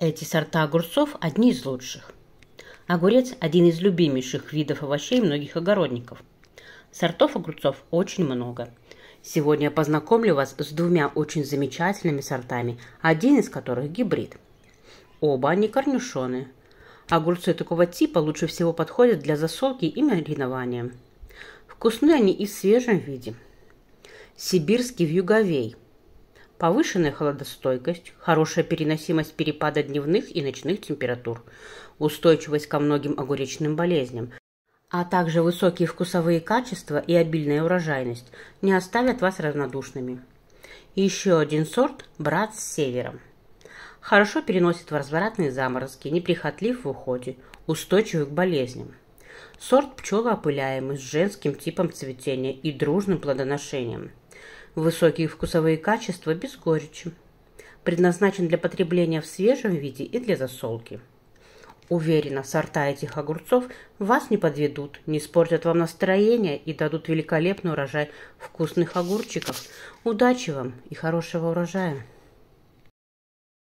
Эти сорта огурцов – одни из лучших. Огурец – один из любимейших видов овощей многих огородников. Сортов огурцов очень много. Сегодня я познакомлю вас с двумя очень замечательными сортами, один из которых – гибрид. Оба они корнюшоны. Огурцы такого типа лучше всего подходят для засолки и маринования. Вкусны они и в свежем виде. Сибирский вьюговей – повышенная холодостойкость, хорошая переносимость перепада дневных и ночных температур, устойчивость ко многим огуречным болезням, а также высокие вкусовые качества и обильная урожайность не оставят вас равнодушными. Еще один сорт – брат с севером. Хорошо переносит в разворотные заморозки, неприхотлив в уходе, устойчив к болезням. Сорт пчелоопыляемый с женским типом цветения и дружным плодоношением высокие вкусовые качества без горечи. Предназначен для потребления в свежем виде и для засолки. Уверена, сорта этих огурцов вас не подведут, не испортят вам настроение и дадут великолепный урожай вкусных огурчиков. Удачи вам и хорошего урожая!